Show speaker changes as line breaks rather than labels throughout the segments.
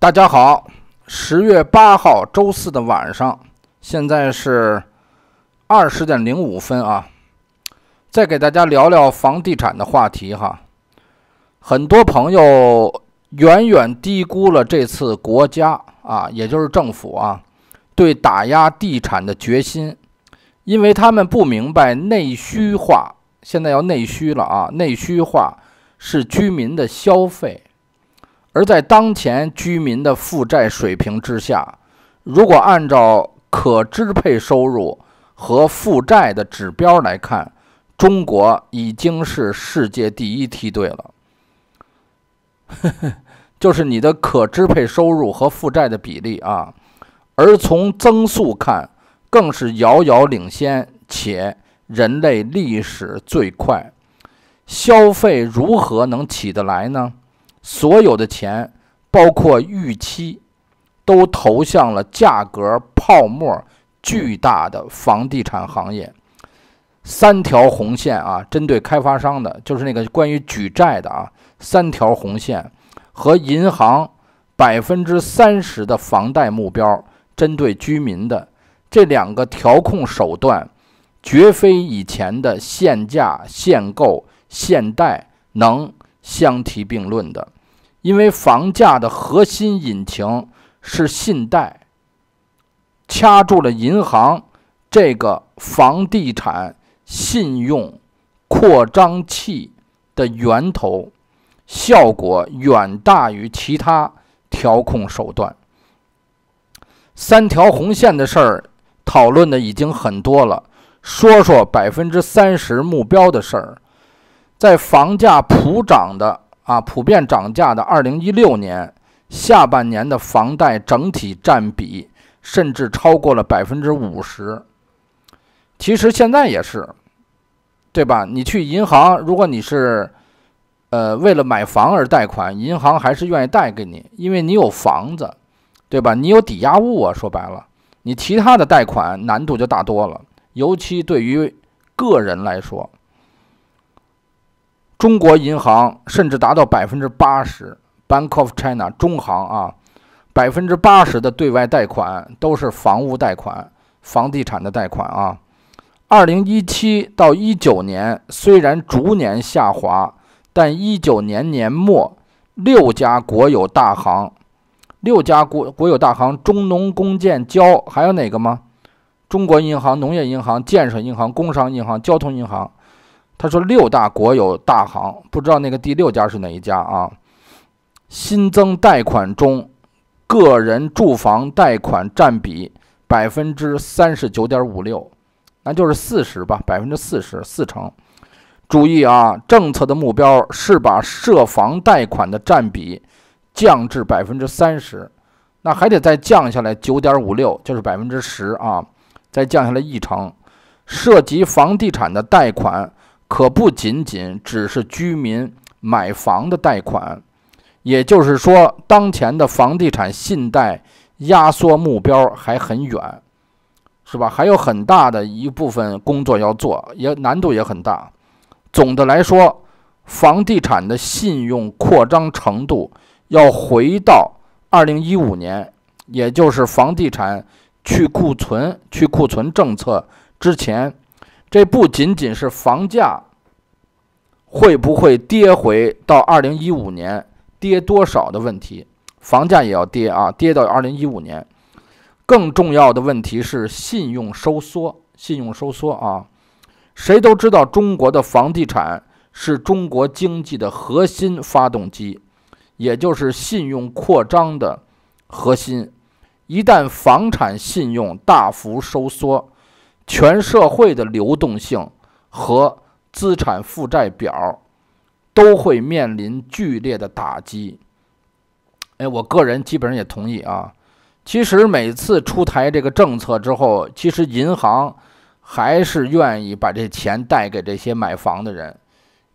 大家好，十月八号周四的晚上，现在是二十点零五分啊。再给大家聊聊房地产的话题哈。很多朋友远远低估了这次国家啊，也就是政府啊，对打压地产的决心，因为他们不明白内需化现在要内需了啊。内需化是居民的消费。而在当前居民的负债水平之下，如果按照可支配收入和负债的指标来看，中国已经是世界第一梯队了。就是你的可支配收入和负债的比例啊，而从增速看，更是遥遥领先，且人类历史最快。消费如何能起得来呢？所有的钱，包括预期，都投向了价格泡沫巨大的房地产行业。三条红线啊，针对开发商的，就是那个关于举债的啊。三条红线和银行百分之三十的房贷目标，针对居民的这两个调控手段，绝非以前的限价、限购、限贷能。相提并论的，因为房价的核心引擎是信贷，掐住了银行这个房地产信用扩张器的源头，效果远大于其他调控手段。三条红线的事儿讨论的已经很多了，说说百分之三十目标的事儿。在房价普涨的啊，普遍涨价的二零一六年下半年的房贷整体占比甚至超过了百分之五十。其实现在也是，对吧？你去银行，如果你是，呃，为了买房而贷款，银行还是愿意贷给你，因为你有房子，对吧？你有抵押物啊。说白了，你其他的贷款难度就大多了，尤其对于个人来说。中国银行甚至达到百分之八十，Bank of China 中行啊，百分之八十的对外贷款都是房屋贷款、房地产的贷款啊。二零一七到一九年虽然逐年下滑，但一九年年末六家国有大行，六家国国有大行中农工建交还有哪个吗？中国银行、农业银行、建设银行、工商银行、交通银行。他说：“六大国有大行，不知道那个第六家是哪一家啊？新增贷款中，个人住房贷款占比百分之三十九点五六，那就是四十吧，百分之四十四成。注意啊，政策的目标是把涉房贷款的占比降至百分之三十，那还得再降下来九点五六，就是百分之十啊，再降下来一成，涉及房地产的贷款。”可不仅仅只是居民买房的贷款，也就是说，当前的房地产信贷压缩目标还很远，是吧？还有很大的一部分工作要做，也难度也很大。总的来说，房地产的信用扩张程度要回到2015年，也就是房地产去库存、去库存政策之前。这不仅仅是房价会不会跌回到二零一五年，跌多少的问题，房价也要跌啊，跌到二零一五年。更重要的问题是信用收缩，信用收缩啊！谁都知道中国的房地产是中国经济的核心发动机，也就是信用扩张的核心。一旦房产信用大幅收缩，全社会的流动性和资产负债表都会面临剧烈的打击。哎，我个人基本上也同意啊。其实每次出台这个政策之后，其实银行还是愿意把这钱贷给这些买房的人，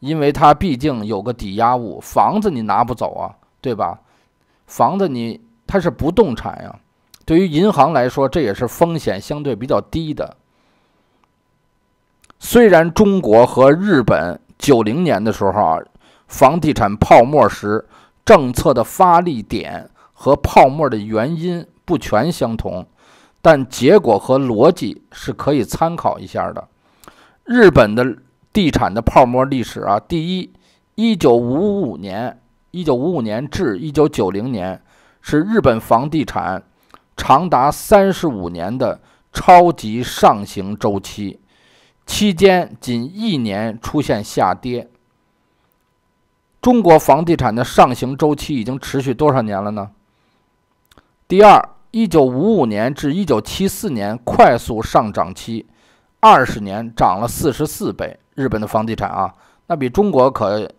因为他毕竟有个抵押物，房子你拿不走啊，对吧？房子你它是不动产呀，对于银行来说，这也是风险相对比较低的。虽然中国和日本九零年的时候啊，房地产泡沫时政策的发力点和泡沫的原因不全相同，但结果和逻辑是可以参考一下的。日本的地产的泡沫历史啊，第一，一九五五年一九五五年至一九九零年，是日本房地产长达三十五年的超级上行周期。期间仅一年出现下跌。中国房地产的上行周期已经持续多少年了呢？第二，一九五五年至一九七四年快速上涨期，二十年涨了四十四倍。日本的房地产啊，那比中国可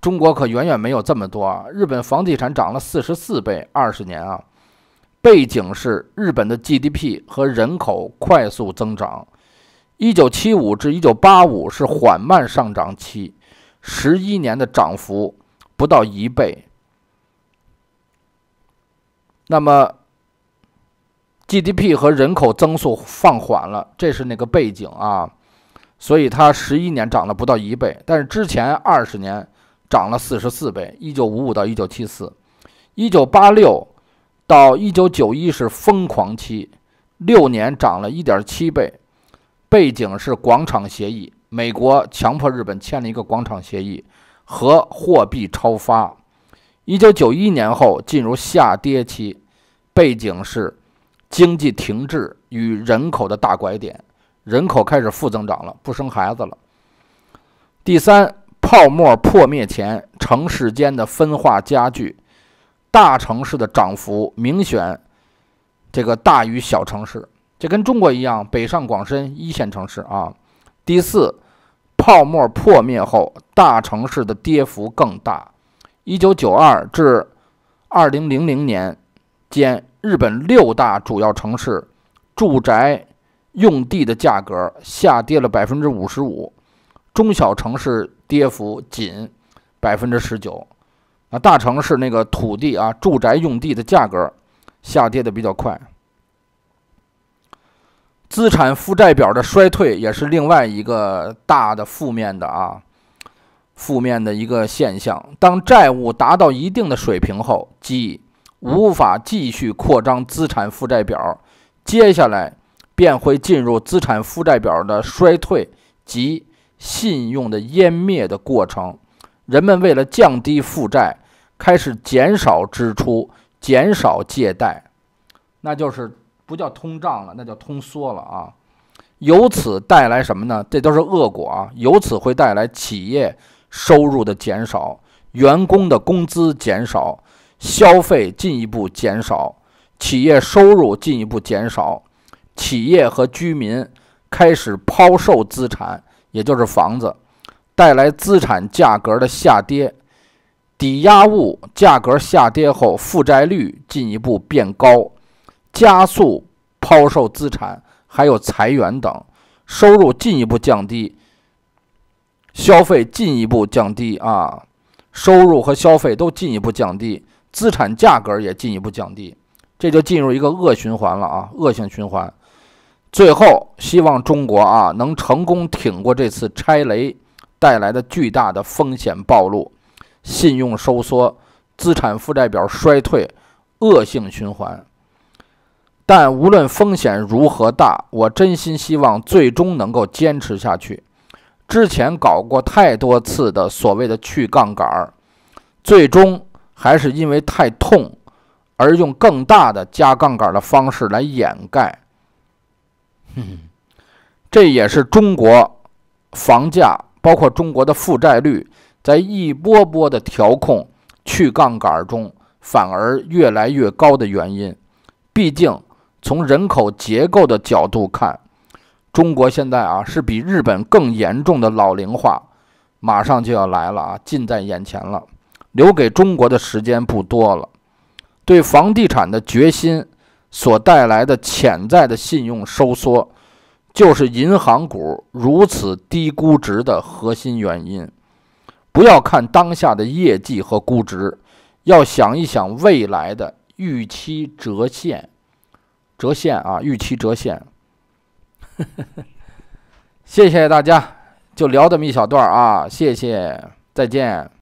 中国可远远没有这么多。啊。日本房地产涨了四十四倍，二十年啊，背景是日本的 GDP 和人口快速增长。一九七五至一九八五是缓慢上涨期，十一年的涨幅不到一倍。那么 GDP 和人口增速放缓了，这是那个背景啊，所以它十一年涨了不到一倍。但是之前二十年涨了四十四倍，一九五五到一九七四，一九八六到一九九一是疯狂期，六年涨了一点七倍。背景是广场协议，美国强迫日本签了一个广场协议和货币超发。一九九一年后进入下跌期，背景是经济停滞与人口的大拐点，人口开始负增长了，不生孩子了。第三，泡沫破灭前，城市间的分化加剧，大城市的涨幅明显，这个大于小城市。这跟中国一样，北上广深一线城市啊。第四，泡沫破灭后，大城市的跌幅更大。一九九二至二零零零年间，日本六大主要城市住宅用地的价格下跌了百分之五十五，中小城市跌幅仅百分之十九。啊，大城市那个土地啊，住宅用地的价格下跌的比较快。资产负债表的衰退也是另外一个大的负面的啊，负面的一个现象。当债务达到一定的水平后，即无法继续扩张资产负债表，接下来便会进入资产负债表的衰退及信用的湮灭的过程。人们为了降低负债，开始减少支出，减少借贷，那就是。不叫通胀了，那叫通缩了啊！由此带来什么呢？这都是恶果啊！由此会带来企业收入的减少，员工的工资减少，消费进一步减少，企业收入进一步减少，企业和居民开始抛售资产，也就是房子，带来资产价格的下跌，抵押物价格下跌后，负债率进一步变高。加速抛售资产，还有裁员等，收入进一步降低，消费进一步降低啊，收入和消费都进一步降低，资产价格也进一步降低，这就进入一个恶循环了啊，恶性循环。最后，希望中国啊能成功挺过这次拆雷带来的巨大的风险暴露、信用收缩、资产负债表衰退、恶性循环。但无论风险如何大，我真心希望最终能够坚持下去。之前搞过太多次的所谓的去杠杆，最终还是因为太痛，而用更大的加杠杆的方式来掩盖。这也是中国房价，包括中国的负债率，在一波波的调控、去杠杆中反而越来越高的原因。毕竟。从人口结构的角度看，中国现在啊是比日本更严重的老龄化，马上就要来了啊，近在眼前了，留给中国的时间不多了。对房地产的决心所带来的潜在的信用收缩，就是银行股如此低估值的核心原因。不要看当下的业绩和估值，要想一想未来的预期折现。折现啊，预期折现，谢谢大家，就聊这么一小段啊，谢谢，再见。